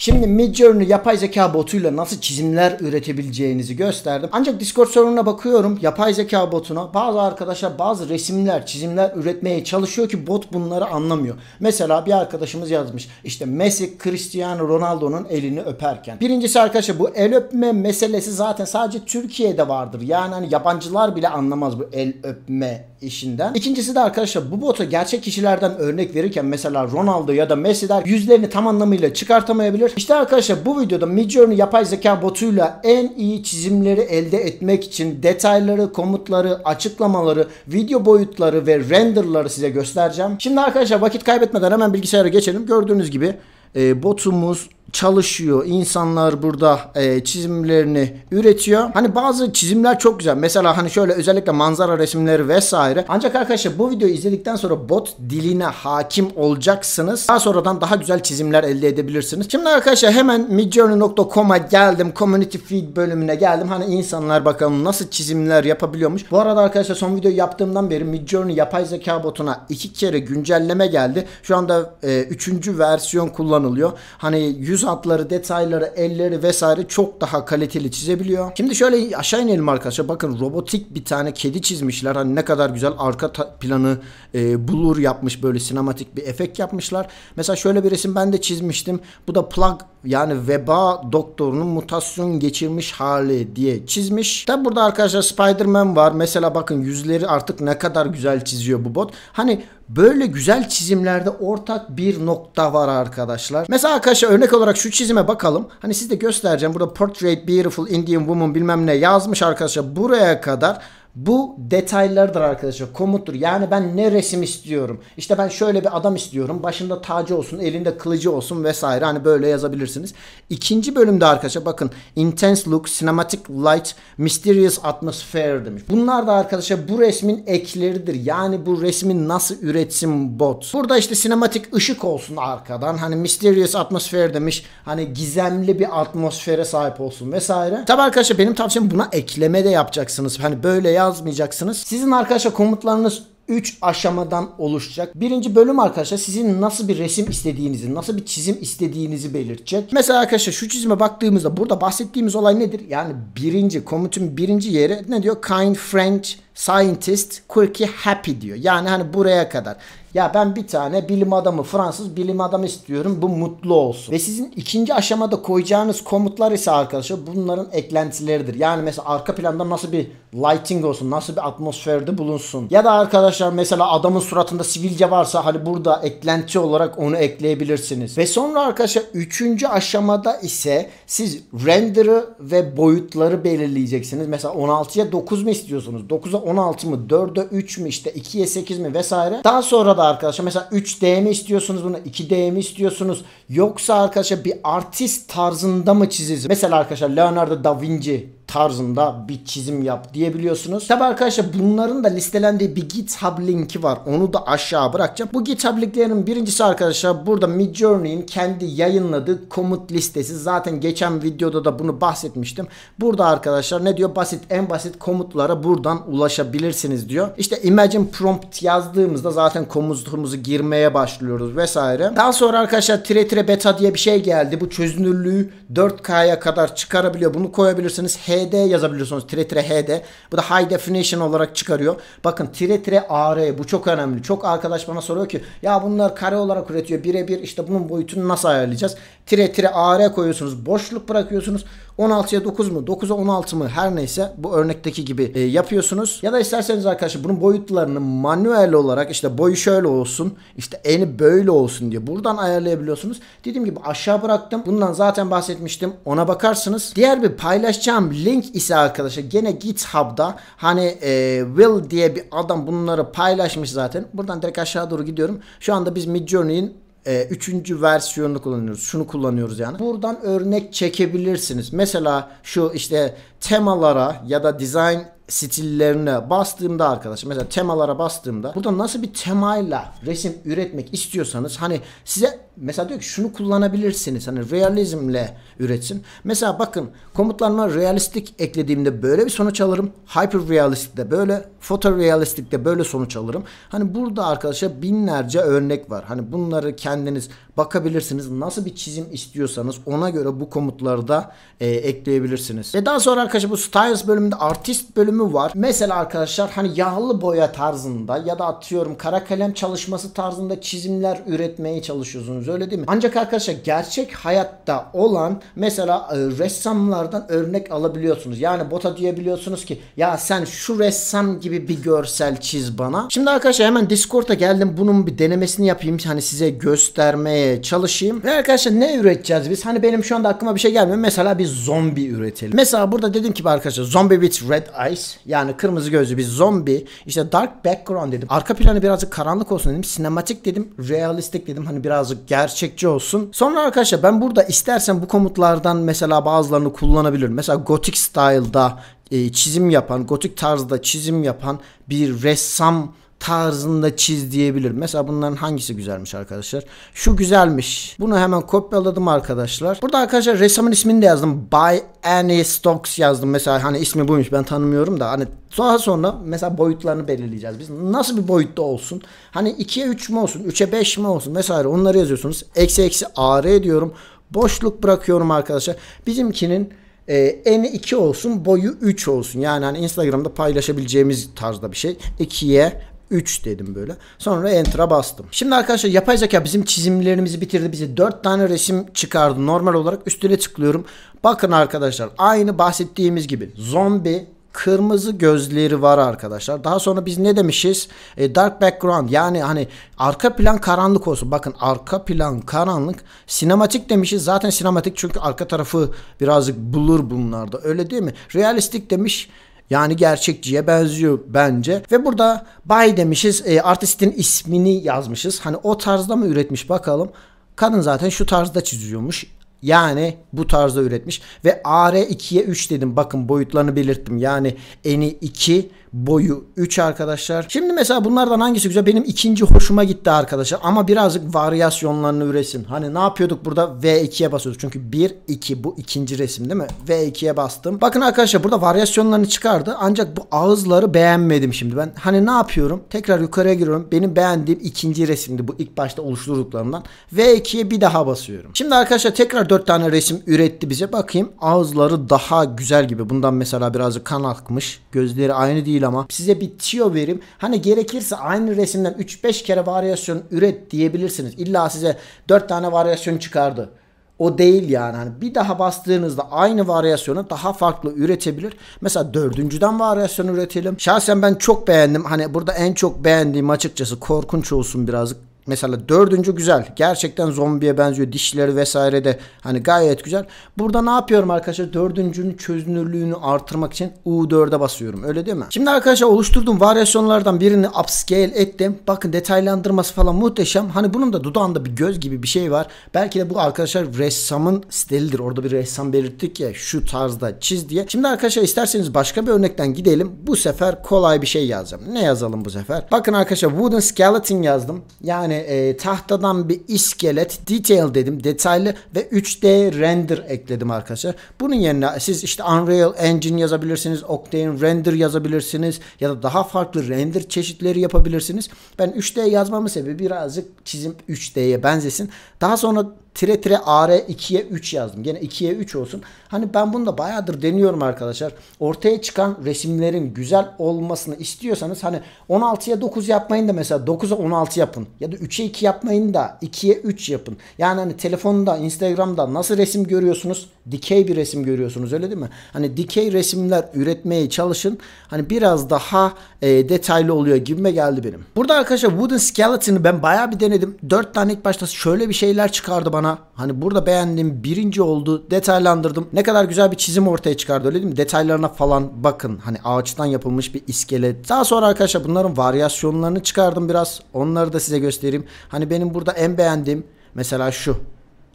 Şimdi Midjourney yapay zeka botuyla nasıl çizimler üretebileceğinizi gösterdim. Ancak Discord sorununa bakıyorum. Yapay zeka botuna bazı arkadaşlar bazı resimler, çizimler üretmeye çalışıyor ki bot bunları anlamıyor. Mesela bir arkadaşımız yazmış. İşte Messi Cristiano Ronaldo'nun elini öperken. Birincisi arkadaşlar bu el öpme meselesi zaten sadece Türkiye'de vardır. Yani hani yabancılar bile anlamaz bu el öpme işinden. İkincisi de arkadaşlar bu bota gerçek kişilerden örnek verirken mesela Ronaldo ya da Messi der yüzlerini tam anlamıyla çıkartamayabilir olabilir. İşte arkadaşlar bu videoda Midjourney yapay zeka botuyla en iyi çizimleri elde etmek için detayları, komutları, açıklamaları, video boyutları ve renderları size göstereceğim. Şimdi arkadaşlar vakit kaybetmeden hemen bilgisayara geçelim. Gördüğünüz gibi e, botumuz çalışıyor. İnsanlar burada e, çizimlerini üretiyor. Hani bazı çizimler çok güzel. Mesela hani şöyle özellikle manzara resimleri vesaire. Ancak arkadaşlar bu videoyu izledikten sonra bot diline hakim olacaksınız. Daha sonradan daha güzel çizimler elde edebilirsiniz. Şimdi arkadaşlar hemen midjourney.com'a geldim. Community feed bölümüne geldim. Hani insanlar bakalım nasıl çizimler yapabiliyormuş. Bu arada arkadaşlar son video yaptığımdan beri Midjourney yapay zeka botuna iki kere güncelleme geldi. Şu anda e, üçüncü versiyon kullanılıyor. Hani 100 düz hatları, detayları, elleri vesaire çok daha kaliteli çizebiliyor. Şimdi şöyle aşağı inelim arkadaşlar. Bakın robotik bir tane kedi çizmişler. Hani ne kadar güzel arka planı e, blur yapmış böyle sinematik bir efekt yapmışlar. Mesela şöyle bir resim ben de çizmiştim. Bu da plug yani veba doktorunun mutasyon geçirmiş hali diye çizmiş. Tabi burada arkadaşlar Spider-Man var. Mesela bakın yüzleri artık ne kadar güzel çiziyor bu bot. Hani böyle güzel çizimlerde ortak bir nokta var arkadaşlar. Mesela arkadaşlar örnek olarak şu çizime bakalım. Hani siz göstereceğim. Burada Portrait Beautiful Indian Woman bilmem ne yazmış arkadaşlar. Buraya kadar bu detaylardır arkadaşlar. Komuttur. Yani ben ne resim istiyorum? İşte ben şöyle bir adam istiyorum. Başında tacı olsun, elinde kılıcı olsun vesaire. Hani böyle yazabilirsiniz. İkinci bölümde arkadaşlar bakın. Intense look, cinematic light, mysterious atmosphere demiş. Bunlar da arkadaşlar bu resmin ekleridir. Yani bu resmi nasıl üretsin bot. Burada işte sinematik ışık olsun arkadan. Hani mysterious atmosphere demiş. Hani gizemli bir atmosfere sahip olsun vesaire. Tabi arkadaşlar benim tavsiyem buna ekleme de yapacaksınız. Hani böyle ya yazmayacaksınız. Sizin arkadaşlar komutlarınız 3 aşamadan oluşacak. Birinci bölüm arkadaşlar sizin nasıl bir resim istediğinizi, nasıl bir çizim istediğinizi belirtecek. Mesela arkadaşlar şu çizime baktığımızda burada bahsettiğimiz olay nedir? Yani birinci komutun birinci yeri ne diyor? Kind French scientist quirky happy diyor. Yani hani buraya kadar. Ya ben bir tane bilim adamı Fransız bilim adamı istiyorum bu mutlu olsun. Ve sizin ikinci aşamada koyacağınız komutlar ise arkadaşlar bunların eklentileridir. Yani mesela arka planda nasıl bir lighting olsun nasıl bir atmosferde bulunsun. Ya da arkadaşlar mesela adamın suratında sivilce varsa hani burada eklenti olarak onu ekleyebilirsiniz. Ve sonra arkadaşlar üçüncü aşamada ise siz render'ı ve boyutları belirleyeceksiniz. Mesela 16'ya 9 mu istiyorsunuz? 9'a 16 mı 4'e 3 mü işte 2'ye 8 mi vesaire. Daha sonra da arkadaşlar mesela 3D mi istiyorsunuz bunu 2D mi istiyorsunuz yoksa arkadaşlar bir artist tarzında mı çizilsin? Mesela arkadaşlar Leonardo da Vinci tarzında bir çizim yap diyebiliyorsunuz. Tabi arkadaşlar bunların da listelendiği bir GitHub linki var. Onu da aşağı bırakacağım. Bu GitHub linklerinin birincisi arkadaşlar burada Midjourney'in kendi yayınladığı komut listesi. Zaten geçen videoda da bunu bahsetmiştim. Burada arkadaşlar ne diyor? Basit en basit komutlara buradan ulaşabilirsiniz diyor. İşte imagine prompt yazdığımızda zaten komutumuzu girmeye başlıyoruz vesaire. Daha sonra arkadaşlar tire tire beta diye bir şey geldi. Bu çözünürlüğü 4K'ya kadar çıkarabiliyor. Bunu koyabilirsiniz. H HD yazabiliyorsunuz. Tire tire HD. Bu da high definition olarak çıkarıyor. Bakın tire tire AR bu çok önemli. Çok arkadaş bana soruyor ki ya bunlar kare olarak üretiyor. Birebir işte bunun boyutunu nasıl ayarlayacağız? Tire tire AR koyuyorsunuz. Boşluk bırakıyorsunuz. 16'ya 9 mu 9'a 16 mı her neyse bu örnekteki gibi e, yapıyorsunuz. Ya da isterseniz arkadaşlar bunun boyutlarını manuel olarak işte boyu şöyle olsun işte eni böyle olsun diye buradan ayarlayabiliyorsunuz. Dediğim gibi aşağı bıraktım. Bundan zaten bahsetmiştim. Ona bakarsınız. Diğer bir paylaşacağım link ise arkadaşlar gene GitHub'da hani e, Will diye bir adam bunları paylaşmış zaten. Buradan direkt aşağı doğru gidiyorum. Şu anda biz Midjourney'in e, üçüncü versiyonunu kullanıyoruz. Şunu kullanıyoruz yani. Buradan örnek çekebilirsiniz. Mesela şu işte temalara ya da design stillerine bastığımda arkadaşlar mesela temalara bastığımda burada nasıl bir temayla resim üretmek istiyorsanız hani size mesela diyor ki şunu kullanabilirsiniz hani realizmle üretsin. Mesela bakın komutlarıma realistik eklediğimde böyle bir sonuç alırım. Hyper realistikte böyle, fotorealistikte böyle sonuç alırım. Hani burada arkadaşlar binlerce örnek var. Hani bunları kendiniz bakabilirsiniz. Nasıl bir çizim istiyorsanız ona göre bu komutları da e, ekleyebilirsiniz. Ve daha sonra arkadaşlar bu styles bölümünde artist bölümü bölümü var. Mesela arkadaşlar hani yağlı boya tarzında ya da atıyorum kara kalem çalışması tarzında çizimler üretmeye çalışıyorsunuz öyle değil mi? Ancak arkadaşlar gerçek hayatta olan mesela e, ressamlardan örnek alabiliyorsunuz. Yani bota diyebiliyorsunuz ki ya sen şu ressam gibi bir görsel çiz bana. Şimdi arkadaşlar hemen Discord'a geldim bunun bir denemesini yapayım hani size göstermeye çalışayım. Ve arkadaşlar ne üreteceğiz biz? Hani benim şu anda aklıma bir şey gelmiyor. Mesela bir zombi üretelim. Mesela burada dedim ki arkadaşlar Zombie with Red Eyes yani kırmızı gözlü bir zombi. işte dark background dedim. Arka planı birazcık karanlık olsun dedim. Sinematik dedim. Realistik dedim. Hani birazcık gerçekçi olsun. Sonra arkadaşlar ben burada istersen bu komutlardan mesela bazılarını kullanabilirim. Mesela gotik style'da e, çizim yapan, gotik tarzda çizim yapan bir ressam tarzında çiz diyebilir. Mesela bunların hangisi güzelmiş arkadaşlar? Şu güzelmiş. Bunu hemen kopyaladım arkadaşlar. Burada arkadaşlar resmin ismini de yazdım. By Annie Stokes yazdım. Mesela hani ismi buymuş ben tanımıyorum da. Hani daha sonra mesela boyutlarını belirleyeceğiz. Biz nasıl bir boyutta olsun? Hani 2'ye 3 mü olsun? 3'e 5 mi olsun? Vesaire onları yazıyorsunuz. Eksi eksi AR diyorum. Boşluk bırakıyorum arkadaşlar. Bizimkinin ee, eni 2 olsun boyu 3 olsun. Yani hani Instagram'da paylaşabileceğimiz tarzda bir şey. 2'ye 3 dedim böyle. Sonra enter'a bastım. Şimdi arkadaşlar yapay zeka bizim çizimlerimizi bitirdi. Bize 4 tane resim çıkardı. Normal olarak üstüne tıklıyorum. Bakın arkadaşlar aynı bahsettiğimiz gibi zombi kırmızı gözleri var arkadaşlar. Daha sonra biz ne demişiz? E, dark background yani hani arka plan karanlık olsun. Bakın arka plan karanlık. Sinematik demişiz. Zaten sinematik çünkü arka tarafı birazcık blur bunlarda. Öyle değil mi? Realistik demiş. Yani gerçekçiye benziyor bence. Ve burada Bay demişiz. E, artistin ismini yazmışız. Hani o tarzda mı üretmiş bakalım. Kadın zaten şu tarzda çiziyormuş. Yani bu tarzda üretmiş. Ve AR 2'ye 3 dedim. Bakın boyutlarını belirttim. Yani eni 2 boyu 3 arkadaşlar. Şimdi mesela bunlardan hangisi güzel? Benim ikinci hoşuma gitti arkadaşlar ama birazcık varyasyonlarını üresin. Hani ne yapıyorduk burada? V2'ye basıyorduk Çünkü 1, 2 bu ikinci resim değil mi? V2'ye bastım. Bakın arkadaşlar burada varyasyonlarını çıkardı. Ancak bu ağızları beğenmedim şimdi. Ben hani ne yapıyorum? Tekrar yukarıya giriyorum. Benim beğendiğim ikinci resimdi bu ilk başta oluşturduklarından. V2'ye bir daha basıyorum. Şimdi arkadaşlar tekrar 4 tane resim üretti bize. Bakayım ağızları daha güzel gibi. Bundan mesela birazcık kan akmış. Gözleri aynı değil değil ama size bir tiyo verim. Hani gerekirse aynı resimden 3-5 kere varyasyon üret diyebilirsiniz. İlla size 4 tane varyasyon çıkardı. O değil yani. Hani bir daha bastığınızda aynı varyasyonu daha farklı üretebilir. Mesela dördüncüden varyasyon üretelim. Şahsen ben çok beğendim. Hani burada en çok beğendiğim açıkçası korkunç olsun birazcık Mesela dördüncü güzel. Gerçekten zombiye benziyor. Dişleri vesaire de hani gayet güzel. Burada ne yapıyorum arkadaşlar? Dördüncünün çözünürlüğünü artırmak için U4'e basıyorum. Öyle değil mi? Şimdi arkadaşlar oluşturduğum varyasyonlardan birini upscale ettim. Bakın detaylandırması falan muhteşem. Hani bunun da dudağında bir göz gibi bir şey var. Belki de bu arkadaşlar ressamın stilidir. Orada bir ressam belirttik ya şu tarzda çiz diye. Şimdi arkadaşlar isterseniz başka bir örnekten gidelim. Bu sefer kolay bir şey yazacağım. Ne yazalım bu sefer? Bakın arkadaşlar wooden skeleton yazdım. Yani e, tahtadan bir iskelet detail dedim detaylı ve 3D render ekledim arkadaşlar. Bunun yerine siz işte Unreal Engine yazabilirsiniz. Octane render yazabilirsiniz ya da daha farklı render çeşitleri yapabilirsiniz. Ben 3D yazmamın sebebi birazcık çizim 3D'ye benzesin. Daha sonra tire tire AR 2'ye 3 yazdım. Gene 2'ye 3 olsun. Hani ben bunu da bayağıdır deniyorum arkadaşlar. Ortaya çıkan resimlerin güzel olmasını istiyorsanız hani 16'ya 9 yapmayın da mesela 9'a 16 yapın. Ya da 3'e 2 yapmayın da 2'ye 3 yapın. Yani hani telefonda, Instagram'da nasıl resim görüyorsunuz? Dikey bir resim görüyorsunuz öyle değil mi? Hani dikey resimler üretmeye çalışın. Hani biraz daha e, detaylı oluyor gibime geldi benim. Burada arkadaşlar Wooden Skeleton'ı ben bayağı bir denedim. 4 tane ilk başta şöyle bir şeyler çıkardı bana. Hani burada beğendim birinci oldu detaylandırdım. Ne kadar güzel bir çizim ortaya çıkardı öyle değil mi? Detaylarına falan bakın. Hani ağaçtan yapılmış bir iskelet. Daha sonra arkadaşlar bunların varyasyonlarını çıkardım biraz. Onları da size göstereyim. Hani benim burada en beğendiğim mesela şu.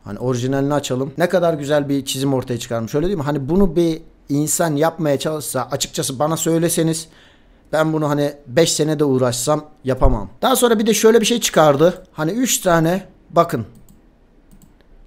Hani orijinalini açalım. Ne kadar güzel bir çizim ortaya çıkarmış öyle değil mi? Hani bunu bir insan yapmaya çalışsa açıkçası bana söyleseniz ben bunu hani 5 sene de uğraşsam yapamam. Daha sonra bir de şöyle bir şey çıkardı. Hani 3 tane bakın.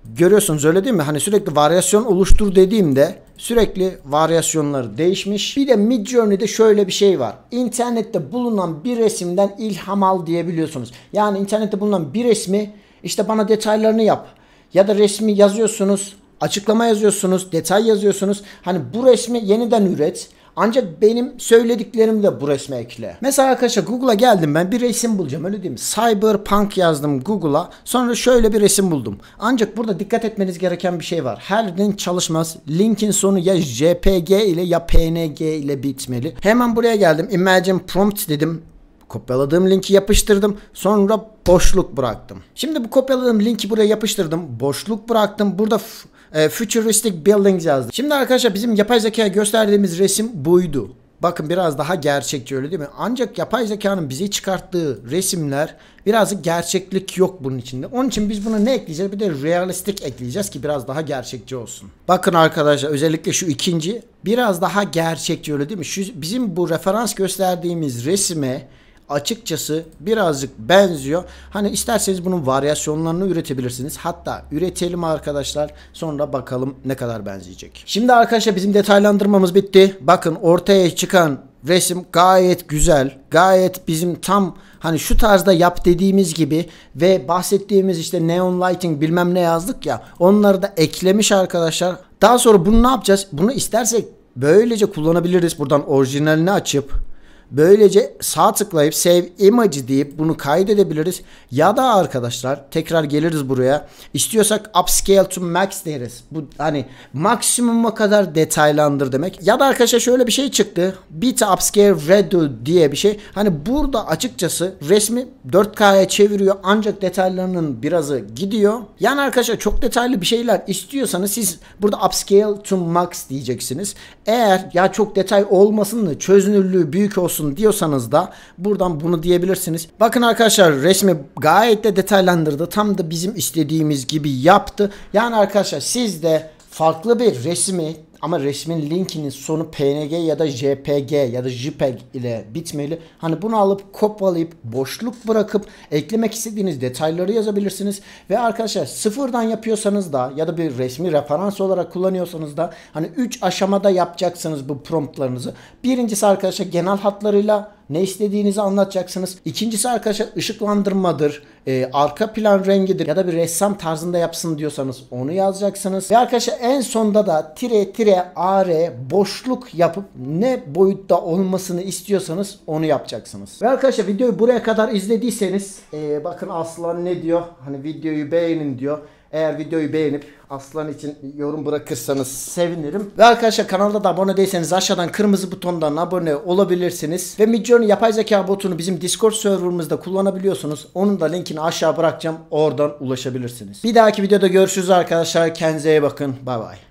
Görüyorsunuz öyle değil mi? Hani sürekli varyasyon oluştur dediğimde sürekli varyasyonları değişmiş. Bir de Midjourney'de şöyle bir şey var. İnternette bulunan bir resimden ilham al diyebiliyorsunuz. Yani internette bulunan bir resmi işte bana detaylarını yap. Ya da resmi yazıyorsunuz, açıklama yazıyorsunuz, detay yazıyorsunuz. Hani bu resmi yeniden üret. Ancak benim söylediklerim de bu resme ekle. Mesela arkadaşlar Google'a geldim ben bir resim bulacağım öyle değil mi? Cyberpunk yazdım Google'a sonra şöyle bir resim buldum. Ancak burada dikkat etmeniz gereken bir şey var. Her link çalışmaz. Linkin sonu ya JPG ile ya PNG ile bitmeli. Hemen buraya geldim. Imagine Prompt dedim. Kopyaladığım linki yapıştırdım. Sonra boşluk bıraktım. Şimdi bu kopyaladığım linki buraya yapıştırdım. Boşluk bıraktım. Burada e, futuristic buildings yazdı. Şimdi arkadaşlar bizim yapay zekaya gösterdiğimiz resim buydu. Bakın biraz daha gerçekçi öyle değil mi? Ancak yapay zekanın bize çıkarttığı resimler birazcık gerçeklik yok bunun içinde. Onun için biz buna ne ekleyeceğiz? Bir de realistik ekleyeceğiz ki biraz daha gerçekçi olsun. Bakın arkadaşlar özellikle şu ikinci biraz daha gerçekçi öyle değil mi? Şu, bizim bu referans gösterdiğimiz resime açıkçası birazcık benziyor. Hani isterseniz bunun varyasyonlarını üretebilirsiniz. Hatta üretelim arkadaşlar. Sonra bakalım ne kadar benzeyecek. Şimdi arkadaşlar bizim detaylandırmamız bitti. Bakın ortaya çıkan resim gayet güzel. Gayet bizim tam hani şu tarzda yap dediğimiz gibi ve bahsettiğimiz işte neon lighting bilmem ne yazdık ya onları da eklemiş arkadaşlar. Daha sonra bunu ne yapacağız? Bunu istersek böylece kullanabiliriz. Buradan orijinalini açıp Böylece sağ tıklayıp save image deyip bunu kaydedebiliriz. Ya da arkadaşlar tekrar geliriz buraya. İstiyorsak upscale to max deriz. Bu hani maksimuma kadar detaylandır demek. Ya da arkadaşlar şöyle bir şey çıktı. Bit upscale redo diye bir şey. Hani burada açıkçası resmi 4K'ya çeviriyor ancak detaylarının birazı gidiyor. Yani arkadaşlar çok detaylı bir şeyler istiyorsanız siz burada upscale to max diyeceksiniz. Eğer ya çok detay olmasın da çözünürlüğü büyük olsun olsun diyorsanız da buradan bunu diyebilirsiniz. Bakın arkadaşlar resmi gayet de detaylandırdı. Tam da bizim istediğimiz gibi yaptı. Yani arkadaşlar siz de farklı bir resmi ama resmin linkinin sonu PNG ya da JPG ya da JPEG ile bitmeli. Hani bunu alıp kopyalayıp boşluk bırakıp eklemek istediğiniz detayları yazabilirsiniz. Ve arkadaşlar sıfırdan yapıyorsanız da ya da bir resmi referans olarak kullanıyorsanız da hani 3 aşamada yapacaksınız bu promptlarınızı. Birincisi arkadaşlar genel hatlarıyla ne istediğinizi anlatacaksınız. İkincisi arkadaşlar ışıklandırmadır, e, arka plan rengidir ya da bir ressam tarzında yapsın diyorsanız onu yazacaksınız. Ve arkadaşlar en sonda da tire tire ar boşluk yapıp ne boyutta olmasını istiyorsanız onu yapacaksınız. Ve arkadaşlar videoyu buraya kadar izlediyseniz e, bakın Aslan ne diyor? Hani videoyu beğenin diyor. Eğer videoyu beğenip aslan için yorum bırakırsanız sevinirim. Ve arkadaşlar kanalda da abone değilseniz aşağıdan kırmızı butondan abone olabilirsiniz. Ve Midjourney yapay zeka botunu bizim Discord serverımızda kullanabiliyorsunuz. Onun da linkini aşağı bırakacağım. Oradan ulaşabilirsiniz. Bir dahaki videoda görüşürüz arkadaşlar. Kendinize iyi bakın. Bay bay.